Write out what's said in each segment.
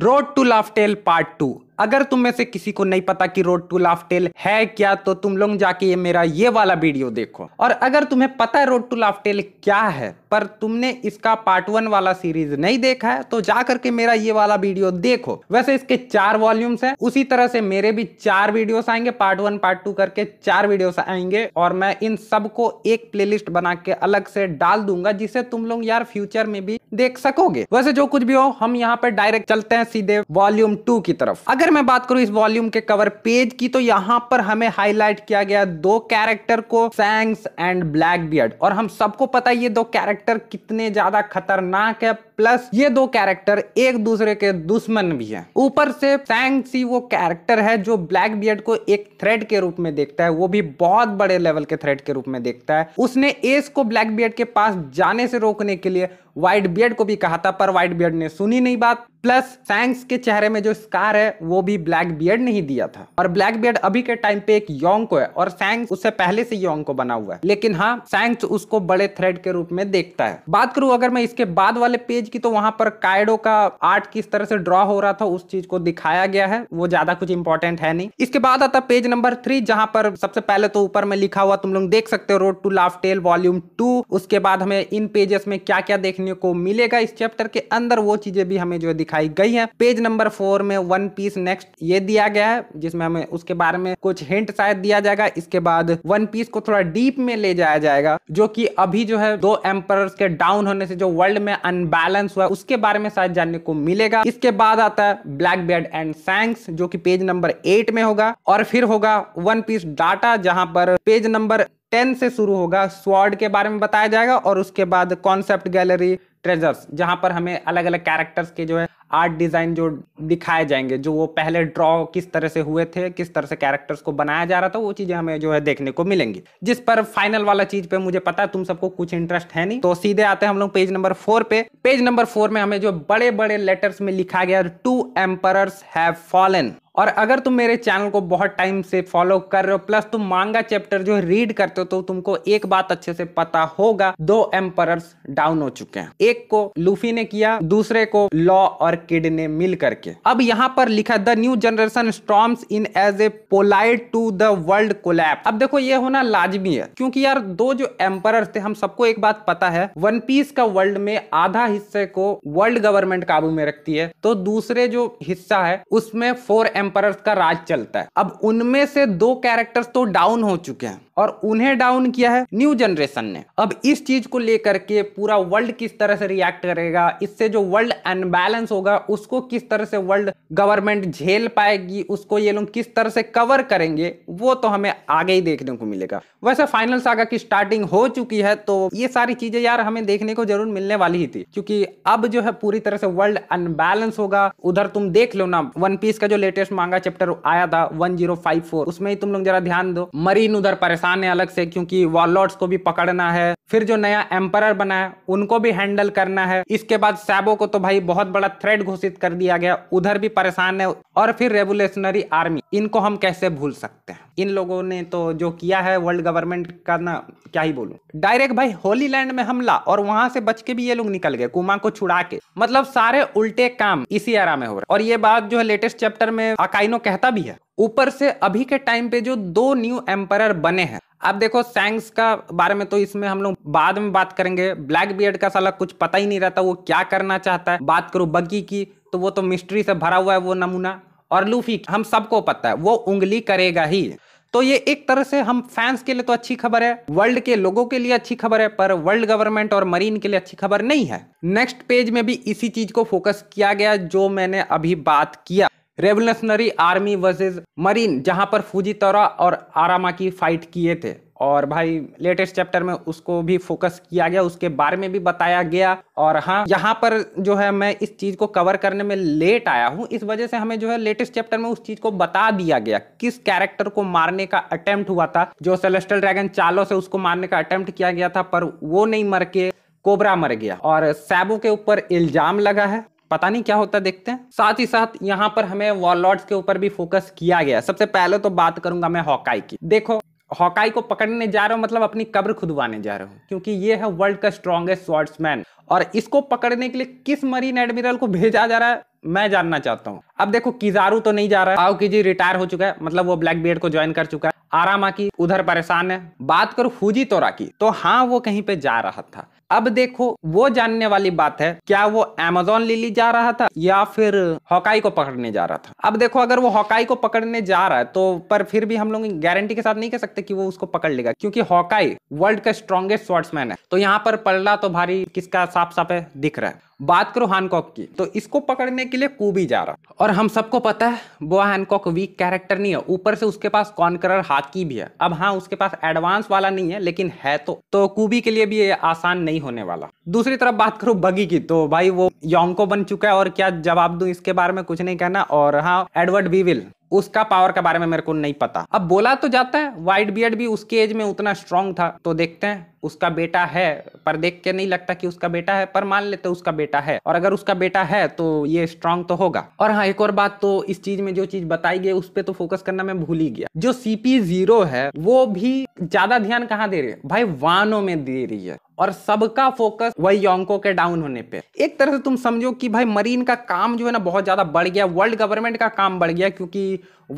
road to Laftel part two अगर तुम में से किसी को नहीं पता कि रोड टू लाफ टेल है क्या तो तुम लोग जाके ये मेरा ये वाला वीडियो देखो और अगर तुम्हें पता है रोड टू लाफ टेल क्या है पर तुमने इसका पार्ट वन वाला सीरीज नहीं देखा है तो जा करके मेरा ये वाला वीडियो देखो वैसे इसके चार वॉल्यूम्स हैं उसी तरह से मेरे भी चार वीडियोस आएंगे पार्ट वन पार्ट टू करके चार वीडियोस आएंगे और मैं इन सबको एक प्लेलिस्ट बना के अलग से डाल दूंगा जिसे तुम लोग यार फ्यूचर में भी देख सकोगे वैसे जो कुछ भी हो हम यहाँ पे डायरेक्ट चलते हैं सीधे वॉल्यूम टू की तरफ अगर अगर मैं बात करूं इस वॉल्यूम के कवर पेज की तो यहां पर हमें हाईलाइट किया गया दो कैरेक्टर को सैंग्स एंड ब्लैक बियर्ड और हम सबको पता ये दो कैरेक्टर कितने ज्यादा खतरनाक है प्लस ये दो कैरेक्टर एक दूसरे के दुश्मन भी हैं ऊपर से सी वो कैरेक्टर है जो ब्लैक बियर्ड को एक थ्रेड के रूप में देखता है वो भी बहुत बड़े लेवल के थ्रेड के रूप में देखता है उसने एस को ब्लैक बियर्ड के पास जाने से रोकने के लिए व्हाइट बियर्ड को भी कहा था पर व्हाइट बियर्ड ने सुनी नहीं बात प्लस सैंक्स के चेहरे में जो स्कार है वो भी ब्लैक बियर्ड ने ही दिया था और ब्लैक बियर्ड अभी के टाइम पे एक यौंग को है और सैंग उससे पहले से यौंग को बना हुआ है लेकिन हाँ सैंक्स उसको बड़े थ्रेड के रूप में देखता है बात करूं अगर मैं इसके बाद वाले पेज चीज की तो वहां पर कायडो का आर्ट किस तरह से ड्रॉ हो रहा था उस चीज को दिखाया गया है वो ज्यादा कुछ इंपॉर्टेंट है नहीं इसके बाद आता पेज नंबर थ्री जहां पर सबसे पहले तो ऊपर में लिखा हुआ तुम लोग देख सकते हो road to laugh tale volume two उसके बाद हमें इन पेजेस में क्या क्या देखने को मिलेगा इस चैप्टर के अंदर वो चीजें भी हमें जो दिखाई गई है पेज नंबर फोर में वन पीस नेक्स्ट ये दिया गया है जिसमें हमें उसके बारे में कुछ हिंट शायद दिया जाएगा इसके बाद वन पीस को थोड़ा डीप में ले जाया जाएगा जो कि अभी जो है दो एम्पर के डाउन होने से जो वर्ल्ड में अनबैलेंस बैलेंस हुआ उसके बारे में शायद जानने को मिलेगा इसके बाद आता है ब्लैक बेड एंड सैंक्स जो कि पेज नंबर एट में होगा और फिर होगा वन पीस डाटा जहां पर पेज नंबर टेन से शुरू होगा स्वॉर्ड के बारे में बताया जाएगा और उसके बाद कॉन्सेप्ट गैलरी ट्रेजर्स जहाँ पर हमें अलग अलग कैरेक्टर्स के जो है आर्ट डिज़ाइन जो दिखाए जाएंगे जो वो पहले ड्रॉ किस तरह से हुए थे किस तरह से कैरेक्टर्स को बनाया जा रहा था वो चीज़ें हमें जो है देखने को मिलेंगी जिस पर फाइनल वाला चीज़ पे मुझे पता है तुम सबको कुछ इंटरेस्ट है नहीं तो सीधे आते हैं हम लोग पेज नंबर फोर पे पेज नंबर फोर में हमें जो बड़े बड़े लेटर्स में लिखा गया टू एम्पर हैव फॉलन और अगर तुम मेरे चैनल को बहुत टाइम से फॉलो कर रहे हो प्लस तुम मांगा चैप्टर जो रीड करते हो तो तुमको एक बात अच्छे से पता होगा दो एम्पर डाउन हो चुके हैं एक को लूफी ने किया दूसरे को लॉ और किड ने मिल करके अब यहाँ पर लिखा the new generation storms in as a prelude to the world collapse अब देखो ये होना लाजमी है क्योंकि यार दो जो एम्पर थे हम सबको एक बात पता है वन पीस का वर्ल्ड में आधा हिस्से को वर्ल्ड गवर्नमेंट काबू में रखती है तो दूसरे जो हिस्सा है उसमें फोर एम एम्पायर्स का राज चलता है अब उनमें से दो कैरेक्टर्स तो डाउन हो चुके हैं और उन्हें डाउन किया है न्यू जनरेशन ने अब इस चीज को लेकर के पूरा वर्ल्ड किस तरह से रिएक्ट करेगा इससे जो वर्ल्ड अनबैलेंस होगा उसको किस तरह से वर्ल्ड गवर्नमेंट झेल पाएगी उसको ये लोग किस तरह से कवर करेंगे वो तो हमें आगे ही देखने को मिलेगा वैसे फाइनल सागा की स्टार्टिंग हो चुकी है तो ये सारी चीजें यार हमें देखने को जरूर मिलने वाली ही थी क्योंकि अब जो है पूरी तरह से वर्ल्ड अनबैलेंस होगा उधर तुम देख लो ना वन पीस का जो लेटेस्ट लेटेस्ट मांगा चैप्टर आया था 1054 उसमें ही तुम लोग जरा ध्यान दो मरीन उधर परेशान है अलग से क्योंकि वॉलॉर्ड्स को भी पकड़ना है फिर जो नया एम्पर बना है उनको भी हैंडल करना है इसके बाद सैबो को तो भाई बहुत बड़ा थ्रेड घोषित कर दिया गया उधर भी परेशान है और फिर रेवोल्यूशनरी आर्मी इनको हम कैसे भूल सकते हैं इन लोगों ने तो जो किया है वर्ल्ड गवर्नमेंट का ना क्या ही बोलूं डायरेक्ट भाई होली लैंड में हमला और वहां से बच के भी ये लोग निकल गए कुमा को छुड़ा के मतलब सारे उल्टे काम इसी आरा में हो रहे और ये बात जो है लेटेस्ट चैप्टर में अकाइनो कहता भी है ऊपर से अभी के टाइम पे जो दो न्यू एम्पर बने हैं अब देखो सैंग्स का बारे में तो इसमें हम लोग बाद में बात करेंगे ब्लैक बियर्ड का साला कुछ पता ही नहीं रहता वो क्या करना चाहता है बात करो बग्गी की तो वो तो मिस्ट्री से भरा हुआ है वो नमूना और लूफी हम सबको पता है वो उंगली करेगा ही तो ये एक तरह से हम फैंस के लिए तो अच्छी खबर है वर्ल्ड के लोगों के लिए अच्छी खबर है पर वर्ल्ड गवर्नमेंट और मरीन के लिए अच्छी खबर नहीं है नेक्स्ट पेज में भी इसी चीज को फोकस किया गया जो मैंने अभी बात किया रेवोल्यूशनरी आर्मी वर्सेस मरीन जहां पर फूजीतोरा और आरामा की फाइट किए थे और भाई लेटेस्ट चैप्टर में उसको भी फोकस किया गया उसके बारे में भी बताया गया और हाँ यहाँ पर जो है मैं इस चीज़ को कवर करने में लेट आया हूँ इस वजह से हमें जो है लेटेस्ट चैप्टर में उस चीज़ को बता दिया गया किस कैरेक्टर को मारने का अटेम्प्ट हुआ था जो सेलेस्टल ड्रैगन चालो से उसको मारने का अटेम्प्ट किया गया था पर वो नहीं मर के कोबरा मर गया और सैबू के ऊपर इल्जाम लगा है पता नहीं क्या होता देखते हैं साथ ही साथ यहाँ पर हमें वॉलॉर्ड्स के ऊपर भी फोकस किया गया सबसे पहले तो बात करूंगा मैं हॉकाई की देखो हॉकाई को पकड़ने जा रहा हूँ मतलब अपनी कब्र खुदवाने जा रहा हूँ क्योंकि ये है वर्ल्ड का स्ट्रॉन्गेस्ट स्वॉर्ड्समैन और इसको पकड़ने के लिए किस मरीन एडमिरल को भेजा जा रहा है मैं जानना चाहता हूँ अब देखो किजारू तो नहीं जा रहा है आओ की जी रिटायर हो चुका है मतलब वो ब्लैक बियर्ड को ज्वाइन कर चुका है आरामा की उधर परेशान है बात करो फूजी तोरा की तो हाँ वो कहीं पे जा रहा था अब देखो वो जानने वाली बात है क्या वो एमेजोन लिली जा रहा था या फिर हॉकाई को पकड़ने जा रहा था अब देखो अगर वो हॉकाई को पकड़ने जा रहा है तो पर फिर भी हम लोग गारंटी के साथ नहीं कह सकते कि वो उसको पकड़ लेगा क्योंकि हॉकाई वर्ल्ड का स्ट्रॉन्गेस्ट स्वॉर्ड्समैन है तो यहाँ पर पलड़ा तो भारी किसका साफ साफ है दिख रहा है बात करो हैनकॉक की तो इसको पकड़ने के लिए कूबी जा रहा और हम सबको पता है वो हैनकॉक वीक कैरेक्टर नहीं है ऊपर से उसके पास कॉन्करर हाकी भी है अब हाँ उसके पास एडवांस वाला नहीं है लेकिन है तो तो कूबी के लिए भी ये आसान नहीं होने वाला दूसरी तरफ बात करो बगी की तो भाई वो योंको बन चुका है और क्या जवाब दू इसके बारे में कुछ नहीं कहना और हाँ एडवर्ड बीविल उसका पावर के बारे में मेरे को नहीं पता अब बोला तो जाता है वाइट बियड भी उसके एज में उतना स्ट्रांग था तो देखते हैं उसका बेटा है पर देख के नहीं लगता कि उसका बेटा है पर मान लेते उसका बेटा है और अगर उसका बेटा है तो ये स्ट्रांग तो होगा और हाँ एक और बात तो इस चीज में जो चीज बताई गई उस पर तो फोकस करना मैं भूल ही गया जो सीपी जीरो है वो भी ज्यादा ध्यान कहाँ दे रही है भाई वाहनों में दे रही है और सबका फोकस वही योंको के डाउन होने पे एक तरह से तुम समझो कि भाई मरीन का काम जो है ना बहुत ज़्यादा बढ़ गया वर्ल्ड गवर्नमेंट का काम बढ़ गया क्योंकि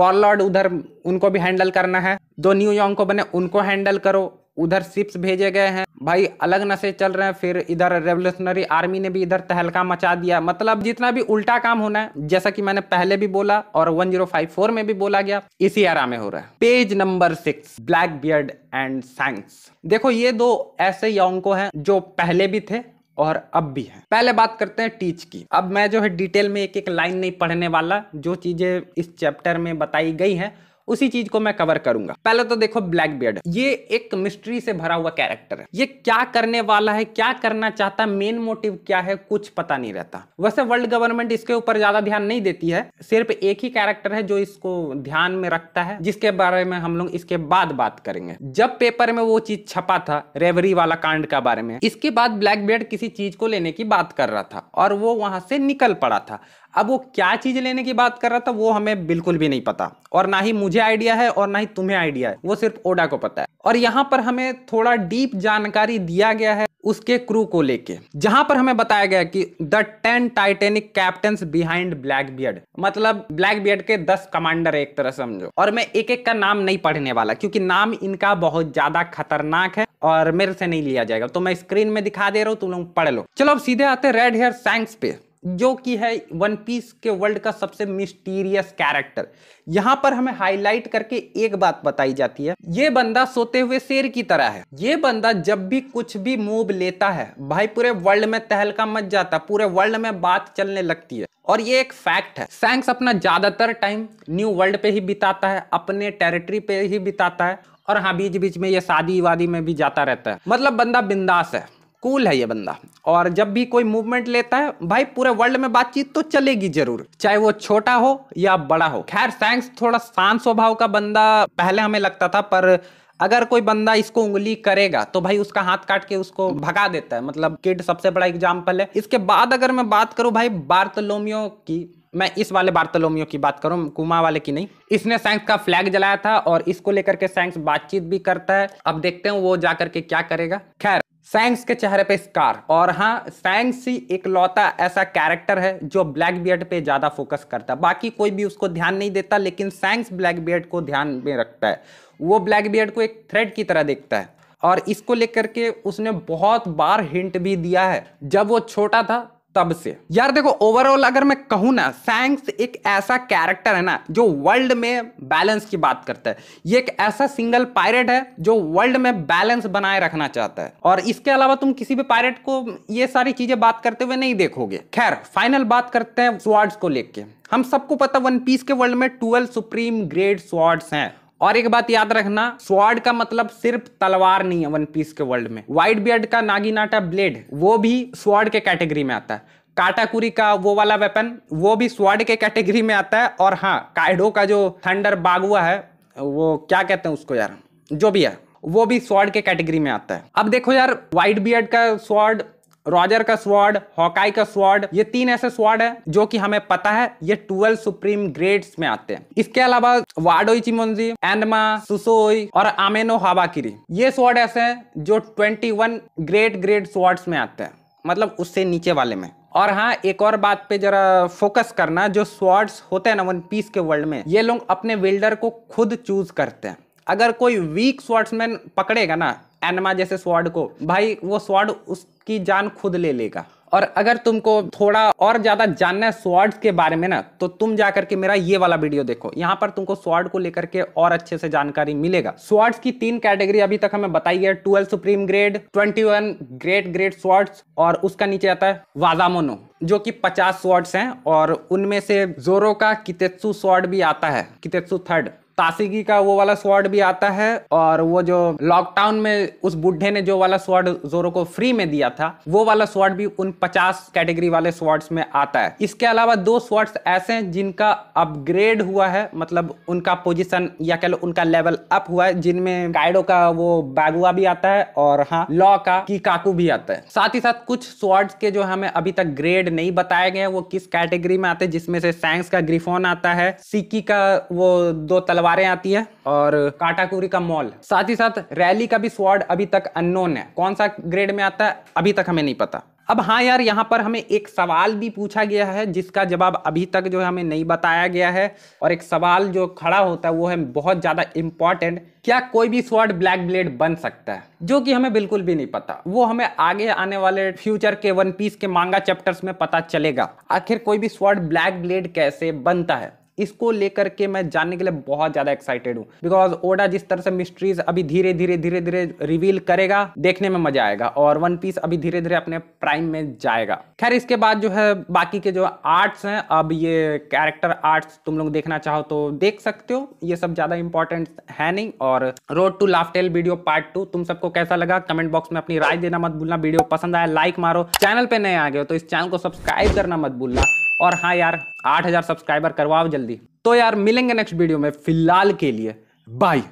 वॉरलॉर्ड उधर उनको भी हैंडल करना है दो न्यू योंको बने उनको हैंडल करो उधर शिप्स भेजे गए हैं भाई अलग नशे चल रहे हैं फिर इधर रेवोल्यूशनरी आर्मी ने भी इधर तहलका मचा दिया मतलब जितना भी उल्टा काम होना है जैसा कि मैंने पहले भी बोला और 1054 में भी बोला गया इसी आरा में हो रहा है page number six Black Beard and Shanks देखो ये दो ऐसे यौको हैं जो पहले भी थे और अब भी है पहले बात करते हैं टीच की अब मैं जो है डिटेल में एक एक लाइन नहीं पढ़ने वाला जो चीजें इस चैप्टर में बताई गई हैं उसी चीज को मैं कवर करूंगा पहले तो देखो ब्लैक बियर्ड ये एक मिस्ट्री से भरा हुआ कैरेक्टर है ये क्या करने वाला है क्या करना चाहता है मेन मोटिव क्या है कुछ पता नहीं रहता वैसे वर्ल्ड गवर्नमेंट इसके ऊपर ज्यादा ध्यान नहीं देती है सिर्फ एक ही कैरेक्टर है जो इसको ध्यान में रखता है जिसके बारे में हम लोग इसके बाद बात करेंगे जब पेपर में वो चीज छपा था रेवरी वाला कांड का बारे में इसके बाद ब्लैक बियर्ड किसी चीज को लेने की बात कर रहा था और वो वहां से निकल पड़ा था अब वो क्या चीज़ लेने की बात कर रहा था वो हमें बिल्कुल भी नहीं पता और ना ही मुझे आइडिया है और ना ही तुम्हें आइडिया है वो सिर्फ ओडा को पता है और यहाँ पर हमें थोड़ा डीप जानकारी दिया गया है उसके क्रू को लेके जहां पर हमें बताया गया कि the ten Titanic captain behind Black Beard मतलब ब्लैक बियड के दस कमांडर एक तरह समझो और मैं एक एक का नाम नहीं पढ़ने वाला क्योंकि नाम इनका बहुत ज्यादा खतरनाक है और मेरे से नहीं लिया जाएगा तो मैं स्क्रीन में दिखा दे रहा हूँ तुम लोग पढ़ लो चलो अब सीधे आते रेड हेयर सैंक्स पे जो कि है वन पीस के वर्ल्ड का सबसे मिस्टीरियस कैरेक्टर यहां पर हमें हाईलाइट करके एक बात बताई जाती है ये बंदा सोते हुए शेर की तरह है ये बंदा जब भी कुछ भी मूव लेता है भाई पूरे वर्ल्ड में तहलका मच जाता पूरे वर्ल्ड में बात चलने लगती है और ये एक फैक्ट है सैंक्स अपना ज्यादातर टाइम न्यू वर्ल्ड पे ही बिताता है अपने टेरिटरी पे ही बिताता है और हाँ बीच बीच में ये शादी वादी में भी जाता रहता है मतलब बंदा बिंदास है कूल है ये बंदा और जब भी कोई मूवमेंट लेता है भाई पूरे वर्ल्ड में बातचीत तो चलेगी जरूर चाहे वो छोटा हो या बड़ा हो खैर थैंक्स थोड़ा शांत स्वभाव का बंदा पहले हमें लगता था पर अगर कोई बंदा इसको उंगली करेगा तो भाई उसका हाथ काट के उसको भगा देता है मतलब किड सबसे बड़ा एग्जाम्पल है इसके बाद अगर मैं बात करूं भाई बार्तलोमियो की मैं इस वाले बार्तलोमियो की बात करूं कुमा वाले की नहीं इसने सैंक्स का फ्लैग जलाया था और इसको लेकर के सैंक्स बातचीत भी करता है अब देखते हैं वो जाकर के क्या करेगा खैर सैंग्स के चेहरे पे स्कार और हाँ सैंग्स ही इकलौता ऐसा कैरेक्टर है जो ब्लैक बियर्ड पे ज़्यादा फोकस करता है बाकी कोई भी उसको ध्यान नहीं देता लेकिन सैंग्स ब्लैक बियर्ड को ध्यान में रखता है वो ब्लैक बियर्ड को एक थ्रेड की तरह देखता है और इसको लेकर के उसने बहुत बार हिंट भी दिया है जब वो छोटा था तब से यार देखो ओवरऑल अगर मैं कहूँ ना सैंक्स एक ऐसा कैरेक्टर है ना जो वर्ल्ड में बैलेंस की बात करता है ये एक ऐसा सिंगल पायरेट है जो वर्ल्ड में बैलेंस बनाए रखना चाहता है और इसके अलावा तुम किसी भी पायरेट को ये सारी चीजें बात करते हुए नहीं देखोगे खैर फाइनल बात करते हैं स्वाड्स को लेके हम सबको पता वन पीस के वर्ल्ड में ट्वेल्व सुप्रीम ग्रेड स्वाड्स हैं और एक बात याद रखना स्वॉर्ड का मतलब सिर्फ तलवार नहीं है वन पीस के वर्ल्ड में व्हाइट बियर्ड का नागीनाटा ब्लेड वो भी स्वॉर्ड के कैटेगरी में आता है काटाकुरी का वो वाला वेपन वो भी स्वॉर्ड के कैटेगरी में आता है और हाँ काइडो का जो थंडर बागुआ है वो क्या कहते हैं उसको यार जो भी है वो भी स्वॉर्ड के कैटेगरी में आता है अब देखो यार व्हाइट बियर्ड का स्वॉर्ड रॉजर का स्वाड हॉकाई का स्वाड ये तीन ऐसे स्वाड है जो कि हमें पता है ये ट्वेल्व सुप्रीम ग्रेड्स में आते हैं इसके अलावा वाडोई चिमोन्जी एंडमा सुसोई और आमेनो हाबाकिरी ये स्वाड ऐसे हैं जो वन ग्रेट ग्रेड स्वाड्स में आते हैं मतलब उससे नीचे वाले में और हाँ एक और बात पे जरा फोकस करना जो स्वाड्स होते हैं ना वन पीस के वर्ल्ड में ये लोग अपने विल्डर को खुद चूज करते हैं अगर कोई वीक स्वाट्समैन पकड़ेगा ना एनमा जैसे स्वाड को भाई वो स्वाड उसकी जान खुद ले लेगा और अगर तुमको थोड़ा और ज्यादा जानना है स्वॉर्ड के बारे में ना तो तुम जाकर के मेरा ये वाला वीडियो देखो यहाँ पर तुमको स्वॉर्ड को लेकर के और अच्छे से जानकारी मिलेगा स्वॉर्ड्स की तीन कैटेगरी अभी तक हमें बताई है twelve supreme grade twenty one great great swords और उसका नीचे आता है वाजामोनो जो कि 50 स्वॉर्ड्स हैं और उनमें से जोरो का कितेत्सु स्वॉर्ड भी आता है कितेत्सु थर्ड तासिकी का वो वाला स्वॉर्ड भी आता है और वो जो लॉकडाउन में उस बुढ़े ने जो वाला स्वॉर्ड जोरो को फ्री में दिया था वो वाला स्वॉर्ड भी उन 50 कैटेगरी वाले स्वॉर्ड्स में आता है इसके अलावा दो स्वॉर्ड्स ऐसे हैं जिनका अपग्रेड हुआ है मतलब उनका पोजिशन या कह लो उनका लेवल अप हुआ है जिनमें गाइडो का वो बैगुआ भी आता है और हाँ लॉ का की काकू भी आता है साथ ही साथ कुछ स्वॉर्ड्स के जो हमें अभी तक ग्रेड नहीं बताए गए वो किस कैटेगरी में आते हैं जिसमें से सैंग्स का ग्रीफोन आता है सिक्की का वो दो तलवार तलवारें आती है और काटाकुरी का मॉल साथ ही साथ रैली का भी स्वाड अभी तक अननोन है कौन सा ग्रेड में आता है अभी तक हमें नहीं पता अब हाँ यार यहाँ पर हमें एक सवाल भी पूछा गया है जिसका जवाब अभी तक जो है हमें नहीं बताया गया है और एक सवाल जो खड़ा होता है वो है बहुत ज़्यादा इम्पॉर्टेंट क्या कोई भी स्वर्ड ब्लैक ब्लेड बन सकता है जो कि हमें बिल्कुल भी नहीं पता वो हमें आगे आने वाले फ्यूचर के वन पीस के मांगा चैप्टर्स में पता चलेगा आखिर कोई भी स्वर्ड ब्लैक ब्लेड कैसे बनता है इसको लेकर के मैं जानने के लिए बहुत ज्यादा एक्साइटेड हूँ बिकॉज ओडा जिस तरह से मिस्ट्रीज अभी धीरे धीरे धीरे धीरे रिवील करेगा देखने में मजा आएगा और वन पीस अभी धीरे धीरे अपने प्राइम में जाएगा खैर इसके बाद जो है बाकी के जो आर्ट्स हैं अब ये कैरेक्टर आर्ट्स तुम लोग देखना चाहो तो देख सकते हो ये सब ज्यादा इंपॉर्टेंट है नहीं और road to Laftel video part two तुम सबको कैसा लगा कमेंट बॉक्स में अपनी राय देना मत भूलना वीडियो पसंद आया लाइक मारो चैनल पे नए आ गए तो इस चैनल को सब्सक्राइब करना मत भूलना और हाँ यार आठ हजार सब्सक्राइबर करवाओ जल्दी तो यार मिलेंगे नेक्स्ट वीडियो में फिलहाल के लिए बाय